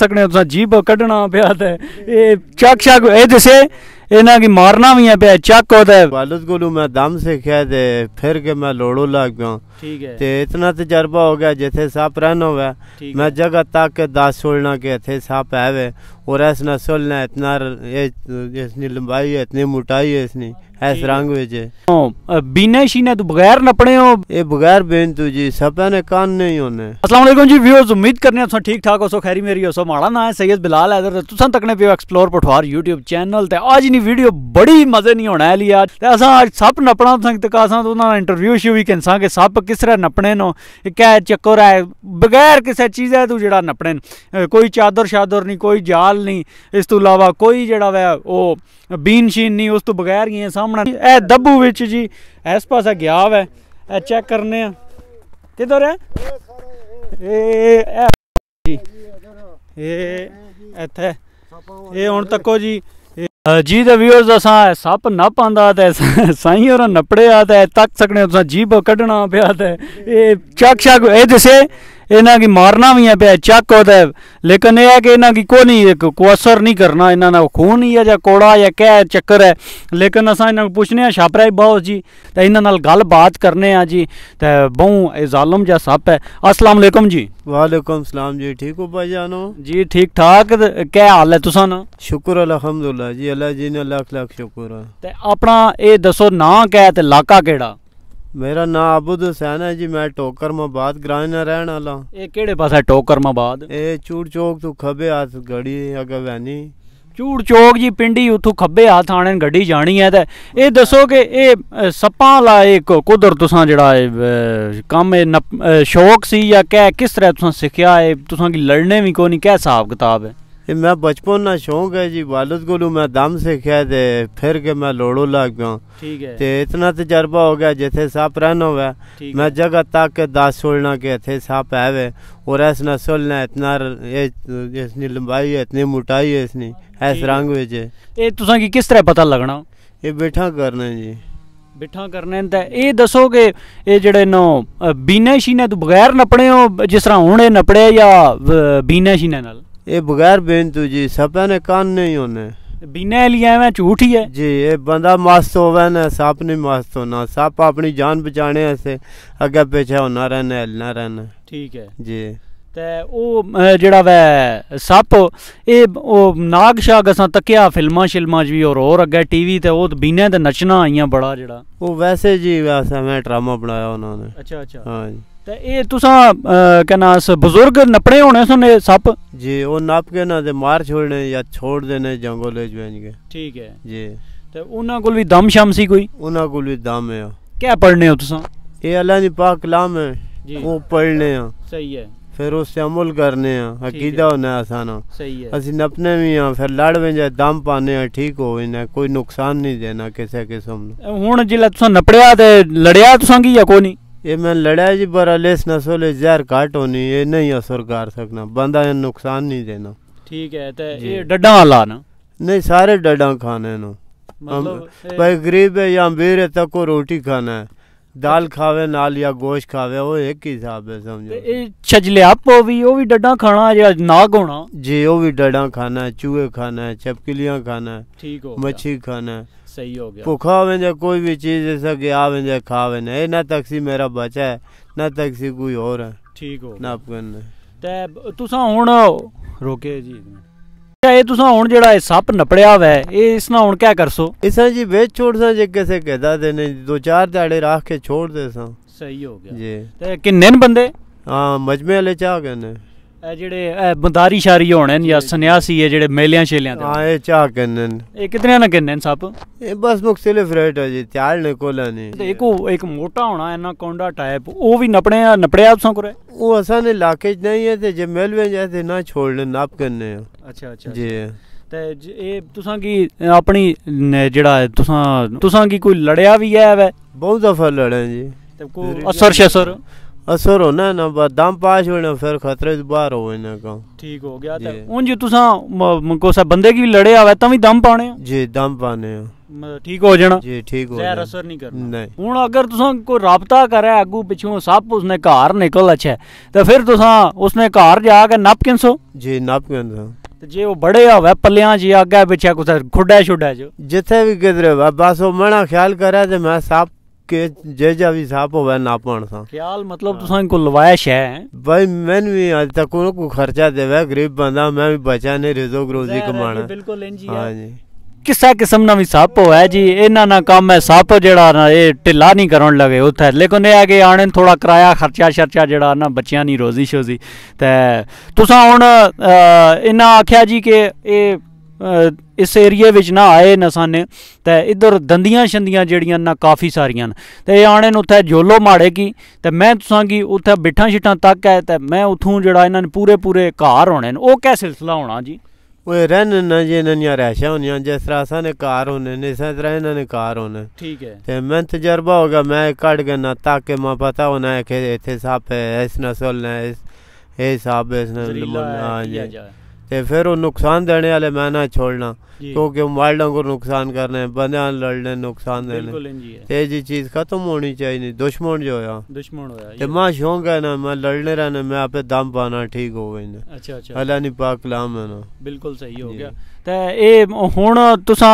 सकने जीभ कढ़ना पे चक शक ए जैसे ਇਹਨਾਂ ਕੀ ਮਾਰਨਾ ਵੀ ਆ ਪਿਆ ਚੱਕ ਉਹਦਾ ਵਾਲਦ ਕੋਲੋਂ ਮੈਂ ਦਮ ਸਿੱਖਿਆ ਤੇ ਫਿਰ ਕੇ ਮੈਂ ਲੋੜੋ ਲੱਗ ਗਿਆ ਠੀਕ ਹੈ ਤੇ ਇਤਨਾ ਤਜਰਬਾ ਹੋ ਗਿਆ ਜਿੱਥੇ ਸਾਪ ਰਹਿਣ ਹੋਵੇ ਮੈਂ ਜਗ੍ਹਾ ਤੱਕ ਦਾਸ ਸੁਣਨਾ और ऐस नस्ल ने इतना इसनी लंबाई है इतनी मोटाई है इसनी ऐस रंग बीने शीने तो बगैर नपने हो ये बगैर बीन तू जी सपे ने कान नहीं होने अस्सलाम जी व्यूअर्स उम्मीद करने तुस ठीक ठाक हो सो खैरी मेरी हो सो माड़ा ना है सैयद बिलाल है तुसां तकने पे एक्सप्लोर पठवार YouTube चैनल ते आज ਦੀ ਵੀਡੀਓ ਬੜੀ ਮਜ਼ੇ ਨਹੀਂ ਹੋਣਾ ਲਿਆ ਤੇ ਅਸਾਂ ਅੱਜ ਸੱਪ ਨਪਣਾ ਸੰਗਤ ਕਾਸਾਂ ਤੋਂ ਉਹਨਾਂ ਇੰਟਰਵਿਊ ਸ਼ੂ ਵੀ ਕਿੰਸਾਂ ਕੇ ਸੱਪ ਕਿਸ ਤਰ੍ਹਾਂ ਨਪਣੇ ਨੋ ਇਹ ਕਹਿ ਚੱਕਰ ਹੈ ਬਗੈਰ ਕਿਸੇ ਚੀਜ਼ ਹੈ ਤੂੰ ਜਿਹੜਾ ਨਪਣੇ ਕੋਈ ਚਾਦਰ ਸ਼ਾਦਰ ਨਹੀਂ ਕੋਈ ਜਾਲ ਨਹੀਂ ਇਸ ਤੋਂ ਇਲਾਵਾ ਕੋਈ ਜਿਹੜਾ ਵੈ ਉਹ ਬੀਨ ਸ਼ੀਨ ਨਹੀਂ ਉਸ ਤੋਂ ਬਗੈਰ ਗਏ ਸਾਹਮਣੇ ਇਹ ਦੱਬੂ ਵਿੱਚ ਜੀ ਇਸ ਪਾਸਾ ਗਿਆ ਵੈ ਇਹ ਚੈੱਕ ਕਰਨੇ ਆ ਕਿਧਰ ਹੈ ਇਹ ਇਹ ਜੀ ਇਹ ਇੱਥੇ ਇਹ ਹੁਣ ਤੱਕੋ ਜੀ जी तो व्यूअर्स असां सप नप आंदा त साईं होर नपड़े आ त तक सकने जीभ क्ढना पे त चक शक एह् दस्से ਇਹਨਾਂ ਕੀ ਮਾਰਨਾ ਵੀ ਹੈ ਪਿਆ ਚੱਕ ਤੇ ਲੇਕਿਨ ਇਹ ਹੈ ਕਿ ਇਹਨਾਂ ਕੀ ਕੋ ਨਹੀਂ ਇੱਕ ਕੋ ਅਸਰ ਨਹੀਂ ਕਰਨਾ ਇਹਨਾਂ ਦਾ ਖੂਨ ਹੀ ਹੈ ਜਾਂ ਕੋੜਾ ਜਾਂ ਕਹਿ ਚੱਕਰ ਹੈ ਲੇਕਿਨ ਅਸਾਂ ਇਹਨਾਂ ਨੂੰ ਪੁੱਛਨੇ ਆ ਛਾਪਰਾਈ ਬਾਉ ਜੀ ਤੇ ਇਹਨਾਂ ਨਾਲ ਗੱਲਬਾਤ ਕਰਨੇ ਆ ਜੀ ਤੇ ਬਹੁ ਇਹ ਜ਼ਾਲਮ ਜਾਂ ਸੱਪ ਹੈ ਅਸਲਾਮ ਅਲੈਕਮ ਜੀ ਵਾਲੇਕਮ ਸਲਾਮ ਜੀ ਠੀਕ ਹੋ ਜਾਨੋ ਜੀ ਠੀਕ ਠਾਕ ਕੀ ਹਾਲ ਹੈ ਤੁਸਾਂ ਨਾ ਸ਼ੁਕਰ ਅਲਹਮਦੁਲਿਲਾ ਜੀ ਅੱਲਾ ਜੀ ਨੇ ਲੱਖ ਲੱਖ ਸ਼ੁਕਰ ਤੇ ਆਪਣਾ ਇਹ ਦੱਸੋ ਨਾਂ ਕਹਿ ਤੇ ਇਲਾਕਾ ਕਿਹੜਾ ਮੇਰਾ ਨਾਮ ਅਬਦ ਹੁਸੈਨ ਹੈ ਜੀ ਮੈਂ ਟੋਕਰ ਮਬਾਦ ਗ੍ਰਾਂਜ ਨਾਲ ਰਹਿਣ ਵਾਲਾ ਇਹ ਕਿਹੜੇ ਪਾਸੇ ਟੋਕਰ ਇਹ ਚੂੜ ਚੌਕ ਤੋਂ ਖੱਬੇ ਹੱਥ ਗੜੀ ਅਗਵੈਨੀ ਚੂੜ ਚੌਕ ਜੀ ਪਿੰਡੀ ਉਥੋਂ ਖੱਬੇ ਹੱਥ ਆਣੇ ਗੱਡੀ ਜਾਣੀ ਹੈ ਤੇ ਇਹ ਦੱਸੋ ਕਿ ਇਹ ਸੱਪਾਂ ਲਾਏ ਇੱਕ ਕੁਦਰ ਤੁਸਾਂ ਜਿਹੜਾ ਇਹ ਕੰਮ ਇਹ ਸ਼ੌਕ ਸੀ ਜਾਂ ਕਹਿ ਕਿਸ ਤਰ੍ਹਾਂ ਤੁਸਾਂ ਸਿੱਖਿਆ ਇਹ ਤੁਸਾਂ ਕੀ ਲੜਨੇ ਵੀ ਕੋ ਨਹੀਂ ਕਹਿ ਹਿਸਾਬ ਕਿਤਾਬ ਹੈ ਇਹ ਮੈਂ ਬਚਪਨ ਨਾਲ ਸ਼ੌਂਕ ਹੈ ਜੀ ਵਾਲਦ ਕੋਲੋਂ ਮੈਂ ਦਮ ਸਿੱਖਿਆ ਤੇ ਫਿਰ ਕੇ ਮੈਂ ਲੋੜੋ ਲੱਗ ਗਿਆ ਠੀਕ ਹੈ ਤੇ ਇਤਨਾ ਤਜਰਬਾ ਹੋ ਗਿਆ ਜਿੱਥੇ ਸਾਪ ਰਹਿਣ ਹੋਵੇ ਮੈਂ ਜਗ੍ਹਾ ਤੱਕ ਕੇ ਦਾਸ ਸੁਣਨਾ ਕਿ ਇੱਥੇ ਸਾਪ ਆਵੇ ਔਰ ਇਸ ਨਸਲ ਨੇ ਇਤਨਾ ਇਸ ਨੀ ਲੰਬਾਈ ਹੈ ਇਤਨੀ ਮੋਟਾਈ ਹੈ ਇਸ ਨੀ ਇਸ ਰੰਗ ਵਿੱਚ ਇਹ ਤੁਸਾਂ ਕੀ ਕਿਸ ਤਰ੍ਹਾਂ ਪਤਾ ਲੱਗਣਾ ਇਹ ਬੈਠਾ ਕਰਨਾ ਜੀ ਬਿਠਾ ਕਰਨੇ ਤਾਂ ਇਹ ਦੱਸੋ ਕਿ ਇਹ ਜਿਹੜੇ ਨੋ ਬੀਨਾ ਸ਼ੀਨਾ ਤੋਂ ਬਗੈਰ ਨਪੜਿਓ ਹੋ ਜਿਸ ਤਰ੍ਹਾਂ ਹੁਣ ਇਹ ਨਪੜਿਆ ਜਾਂ ਬੀਨਾ ਸ਼ੀਨਾ ਨਾਲ ਇਹ ਬਗੈਰ ਬੇਨਤੂ ਜੀ ਸਪੇ ਨੇ ਕੰਨ ਨਹੀਂ ਹੋਣੇ ਬਿਨਾਂ ਲਈ ਐਵੇਂ ਝੂਠੀ ਐ ਜੀ ਇਹ ਬੰਦਾ ਮਸਤ ਹੋਵੇ ਨਾ ਸੱਪ ਨਹੀਂ ਮਸਤ ਹੋਣਾ ਸੱਪ ਆਪਣੀ ਜਾਨ ਬਚਾਣੇ ਐਸੇ ਅੱਗੇ ਪਿਛੇ ਹੋਣਾ ਰਹਿਣਾ ਨਾ ਰਹਿਣਾ ਠੀਕ ਐ ਜੀ ਤੇ ਉਹ ਜਿਹੜਾ ਵੈ ਸੱਪ ਇਹ ਉਹ ਨਾਗ ਸ਼ਾਗ ਅਸਾਂ ਤੱਕਿਆ ਫਿਲਮਾਂ ਸ਼ਿਲਮਾਂ ਜੀ ਹੋਰ ਹੋਰ ਅੱਗੇ ਟੀਵੀ ਤੇ ਉਹ ਬਿਨਾਂ ਤੇ ਨਚਣਾ ਆਈਆਂ ਬੜਾ ਜਿਹੜਾ ਉਹ ਵੈਸੇ ਜੀ ਵੈਸੇ ਮੈਂ ਡਰਾਮਾ ਬਣਾਇਆ ਉਹਨਾਂ ਨੇ ਅੱਛਾ ਅੱਛਾ ਹਾਂ ਜੀ ਤੇ ਇਹ ਤੁਸੀਂ ਕਹਿੰਦਾ ਬਜ਼ੁਰਗ ਨਪੜੇ ਹੋਣੇ ਸੁਨੇ ਸੱਪ ਜੀ ਉਹ ਨਪ ਕੇ ਨਾ ਤੇ ਮਾਰ ਛੋੜਨੇ ਜਾਂ ਛੋੜ ਦੇਣੇ ਜੰਗਲ ਵਿੱਚ ਵੇਂਜ ਕੇ ਠੀਕ ਹੈ ਜੀ ਤੇ ਉਹਨਾਂ ਕੋਲ ਵੀ ਦਮ ਸ਼ਮ ਸੀ ਕੋਈ ਉਹਨਾਂ ਕੋਲ ਵੀ ਦਮ ਹੈ ਕਿਆ ਪੜਨੇ ਹੋ ਤੁਸੀਂ ਇਹ ਅੱਲਾ ਦੀ ਪਾਕ ਕਲਾਮ ਹੈ ਜੀ ਉਹ ਪੜਨੇ ਆ ਸਹੀ ਹੈ फिर उससे अमल करने हैं अकीदा होना है आसान सही है असं नपने भी हाँ फिर लड़ में जाए दम पाने हैं ठीक हो इन्हें कोई नुकसान नहीं देना किसी किस्म हूँ जिला नपड़िया लड़िया तुसा की या कोई नहीं ਇਹ ਮੈਂ ਲੜਿਆ ਜੀ ਬਰਲੇਸ ਨਸੋਲੇ ਜ਼ਹਿਰ ਘਟ ਹੋਣੀ ਇਹ ਨਹੀਂ ਅਸਰ ਕਰ ਸਕਣਾ ਬੰਦਾ ਇਹ ਨੁਕਸਾਨ ਨਹੀਂ ਦੇਣਾ ਠੀਕ ਹੈ ਤੇ ਇਹ ਡੱਡਾਂ ਵਾਲਾ ਨਾ नहीं सारे डडा खाने नो मतलब भाई गरीब है या अमीर है तक तो रोटी खाना है दाल अच्छा। खावे नाल या गोश्त खावे वो एक ही हिसाब है समझो तो छजले आप वो भी वो भी डडा खाना या नाग होना जी वो भी डडा खाना है चूहे खाना है छपकिलियां खाना है ठीक हो मच्छी खाना है ਸਹੀ ਹੋ ਗਿਆ ਭੁੱਖਾ वंजे कोई भी चीज जैसा कि आ वंजे ਖਾਵੇ ਨਾ ना ਮੇਰਾ ਬਚਾ बच्चा है ना तकसी ਕੋਈ ਹੋਰ ਹੈ ਠੀਕ ਹੋ ਨਾ ਅਫਗਨ ਤੇ ਤੁਸੀਂ ਹੁਣ ਰੋਕੇ ਜੀ ਇਹ ਤੁਸੀਂ ਹੁਣ ਜਿਹੜਾ ਇਹ ਸੱਪ ਨਪੜਿਆ ਹੋਇਆ ਹੈ ਇਹ ਇਸ ਨਾਲ ਹੁਣ ਕੀ ਕਰਸੋ ਇਸਾਂ ਜੀ ਵੇਚ ਸਾਂ ਜੇ ਕਿਸੇ ਕਹਦਾ ਦੇ ਨੇ ਦੋ ਚਾਰ ਦਿਹਾੜੇ ਰੱਖ ਕੇ ਛੋੜ ਦੇ ਸਾਂ ਸਹੀ ਹੋ ਗਿਆ ਜੀ ਤੇ ਕਿੰਨੇ ਬੰਦੇ ਹਾਂ ਮਜਮੇ ਵਾਲੇ ਚਾਹ ਗਏ ਨੇ ਇਹ ਜਿਹੜੇ ਇਹ ਬੰਦਾਰੀ ਸ਼ਾਰੀ ਹੋਣੇ ਨੇ ਜਾਂ ਸੰਨਿਆਸੀ ਹੈ ਜਿਹੜੇ ਮੇਲਿਆਂ ਛੇਲਿਆਂ ਤੇ ਹਾਂ ਇਹ ਚਾ ਨੇ ਇਹ ਕਿਤਨੇ ਨਾ ਨੇ ਸੱਪ ਇਹ ਬਸ ਮੁਖਤਲਿਫ ਰੇਟ ਹੈ ਜੀ ਤਿਆਲ ਨੇ ਕੋਲਾ ਨਹੀਂ ਤੇ ਇੱਕ ਇੱਕ ਮੋਟਾ ਹੋਣਾ ਇਹਨਾਂ ਕੋਂਡਾ ਟਾਈਪ ਉਹ ਵੀ ਨਪੜੇ ਨਪੜਿਆ ਆਪਸਾਂ ਕਰੇ ਉਹ ਅਸਾਂ ਨੇ ਇਲਾਕੇ 'ਚ ਨਹੀਂ ਹੈ ਤੇ ਜੇ ਮੇਲਵੇਂ ਜਾਂਦੇ ਨਾ ਛੋੜਨ ਨਾਪ ਕਰਨੇ ਅੱਛਾ ਅੱਛਾ ਜੀ ਤੇ ਇਹ ਤੁਸਾਂ ਕੀ ਆਪਣੀ ਜਿਹੜਾ ਤੁਸਾਂ ਤੁਸਾਂ ਕੀ ਕੋਈ ਲੜਿਆ ਵੀ ਹੈ ਵੈ ਬਹੁਤ ਦਫਾ ਲੜੇ ਜੀ ਤੇ ਕੋ ਅਸਰ ਸ਼ਸਰ असर होना ना बस दम पास होना फिर खतरे बाहर हो ना काम ठीक हो गया ते उन जी तुसा को सा बंदे की लड़े आवे ता दम पाने जी दम पाने ठीक हो जाना जी ठीक हो जाना असर नहीं करना नहीं हुन अगर तुसा कोई राबता करे आगू पिछू सब उसने घर निकल अच्छा तो फिर तुसा उसने घर जाके नप किनसो जी नप किनसो जे वो बड़े होवे पलियां जी आगे पीछे कुछ खुडा छुडा जो जिथे भी किधरे बस वो मना ख्याल करे ते मैं सब के ਜੇ भी साफ होवे नापण सा ਖਿਆਲ ਮਤਲਬ ਤੁਸਾਂ ਕੋ लवायश ਹੈ भाई मैन ਵੀ ਅਜ ਤੱਕ ਕੋ ਕੋ ਖਰਚਾ देवे ਗਰੀਬ ਬੰਦਾ ਮੈਂ ਵੀ ਬਚਾ ने रिजो रोजी ਕਮਾਣਾ ਬਿਲਕੁਲ ਇੰਜੀ हां जी ਕਿਸਾ ਕਿਸਮ ਨਾ ਵੀ ਸੱਪ ਹੋਇਆ ਜੀ ਇਹਨਾਂ ਨਾਲ ਕੰਮ ਹੈ ਸੱਪ ਜਿਹੜਾ ਨਾ ਇਹ ਢਿੱਲਾ ਨਹੀਂ ਕਰਨ ਲਗੇ ਉੱਥੇ ਲੇਕਿਨ ਇਹ ਆ ਕੇ ਆਣੇ ਥੋੜਾ ਕਿਰਾਇਆ ਖਰਚਾ ਸ਼ਰਚਾ ਜਿਹੜਾ ਨਾ ਬੱਚਿਆਂ ਦੀ ਰੋਜ਼ੀ ਸ਼ੋਜ਼ੀ ਤੇ ਤੁਸੀਂ ਹੁਣ ਇਹਨਾਂ ਆਖਿਆ ਜੀ ਕਿ ਇਹ इस एरिया ना आए न साने इधर दंदियां शंदियां जेह्ड़ियां ना काफ़ी सारियां न आने न जोलो माड़े की ते मैं तुसांगी उत्थै बिट्ठां शिट्ठां तक ऐ ते मैं उत्थूं जेह्ड़ा इन्ना पूरे पूरे घर होने न क्या सिलसिला होना जी ओए रहने ना जी इन्हें निया रहशा जिस तरह साने कार होने इस तरह इन्हें कार होने ठीक है ते मैं तजर्बा होगा मैं कट गना ताकि मैं पता होना है कि इथे साहब इस नस्ल ने इस हिसाब इस ने हाँ जी तो फिर वो नुकसान देने वाले मैं ना छोड़ना क्योंकि वाइल्डों को नुकसान करने बंद लड़ने नुकसान देने तो जी चीज़ खत्म होनी चाहिए दुश्मन जो है मैं शौक है ना मैं लड़ने रहने मैं आप दम पाना ठीक हो गए अच्छा अच्छा पाक कलाम है ना बिल्कुल सही हो गया तो ये हूँ तुसा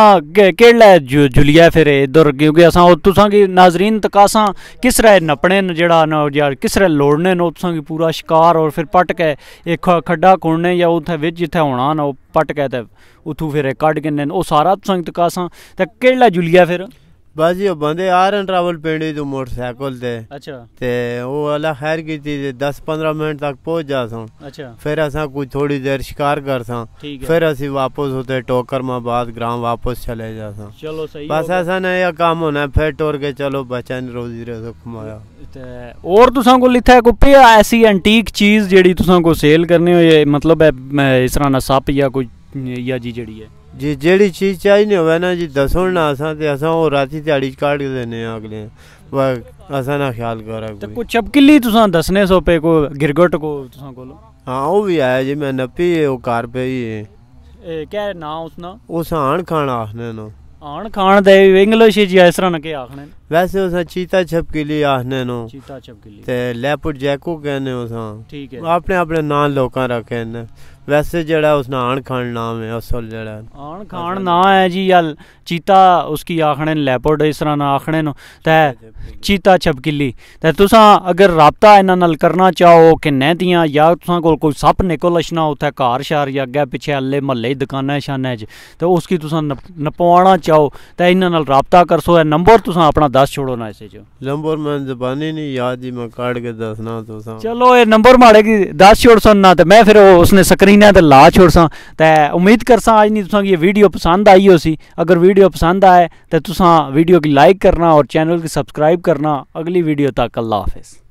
केड़ा जुलिया फिर इधर क्योंकि असा तुसा की नाजरीन तकासा किस तरह नपने न जड़ा न या किस तरह लोड़ने न तुसा की पूरा शिकार और फिर पट के एक खड्डा खोड़ने या उत्थे बिच जिथे होना न पट के तो उत्थू फिर कड़ के सारा तुसा तक असा तो केड़ा जुलिया फिर बस यो बंदे आ रहे ट्रैवल पेंडी तो मोटरसाइकिल ते अच्छा ते वो वाला खैर कीती ते 10 15 मिनट तक पहुंच जा सा अच्छा फिर असा कुछ थोड़ी देर शिकार कर सा फिर असी वापस होते टोकर में बाद ग्राम वापस चले जा सा चलो सही बस ऐसा ना ये काम होना फिर टोर के चलो बचन रोजी रोज कमाया और तुसा को लिथा को पे ऐसी एंटीक चीज जेडी तुसा को सेल करने हो मतलब इस तरह ना सप या कोई या जी जेडी है जी जेड़ी चीज़ चाहिदी होवे ना जी दस्सो ना असां ते असां ओह् राती ध्याड़ी काट के देने आं अगले असां ना ख्याल करा ते कोई चपकिली तुसां दस्सने सो पे को गिरगट को तुसां कोलो हां ओह् बी आया जी मैं नप्पी ओह् घर पे ही ए क्या नाम उसना उस हान खान आखने न हान खान दे इंग्लिश जी इस तरह ना के आखने वैसे उस चीता छपकिली आखने न चीता छपकिली ते लेपर्ड जैको कहने उस ठीक है अपने अपने नाम लोकां रखे न ਵੈਸੇ ਜਿਹੜਾ ਉਸਨਾ ਆਣ ਖਾਨ ਨਾਮ ਹੈ ਅਸਲ ਜਿਹੜਾ ਆਣ ਖਾਨ ਨਾ ਹੈ ਜੀ ਯਾ ਚੀਤਾ ਉਸकी ਆਖਣੇ ਲੈਪਰਡ ਇਸ ਤਰ੍ਹਾਂ ਨਾ ਆਖਣੇ ਨੂੰ ਤੈ ਚੀਤਾ ਛਪਕਿਲੀ ਤੈ ਤੁਸਾਂ ਅਗਰ ਰਾਬਤਾ ਇਹਨਾਂ ਨਾਲ ਕਰਨਾ ਚਾਹੋ ਕਿ ਨਹਿਤੀਆਂ ਯਾ ਤੁਸਾਂ ਕੋਲ ਕੋਈ ਸੱਪ ਨਿਕਲ ਅਸ਼ਨਾ ਉਥੇ ਘਰ ਸ਼ਾਰ ਯਾ ਅੱਗੇ ਪਿੱਛੇ ਅੱਲੇ ਮਹੱਲੇ ਦੁਕਾਨਾਂ ਸ਼ਾਨਾਂ ਚ ਤੇ ਉਸकी ਤੁਸਾਂ ਨਪਵਾਣਾ ਚਾਹੋ ਤੈ ਇਹਨਾਂ ਨਾਲ ਰਾਬਤਾ ਕਰਸੋ ਇਹ ਨੰਬਰ ਤੁਸਾਂ ਆਪਣਾ ਦੱਸ ਛੋੜੋ ਨਾ ਇਸੇ ਚ ਨੰਬਰ ਮੈਂ ਜ਼ਬਾਨੀ ਨਹੀਂ ਯਾਦ ਹੀ ਮੈਂ ਕਾੜ ਕੇ ਦੱਸਣਾ ਤੁਸਾਂ ਚਲੋ ਇਹ ਨੰਬਰ ਮਾੜੇ ਕੀ ਦੱਸ ਛੋੜ ਸੁਣਨਾ ਤੇ ਮੈਂ ਫਿਰ ਉਸਨੇ ਸਕਰੀ सीना तो ला छोड़सा तो उम्मीद कर आज नहीं तुसा ये वीडियो पसंद आई हो सी अगर वीडियो पसंद आए तो तुसा वीडियो की लाइक करना और चैनल की सब्सक्राइब करना अगली वीडियो तक अल्लाह हाफिज़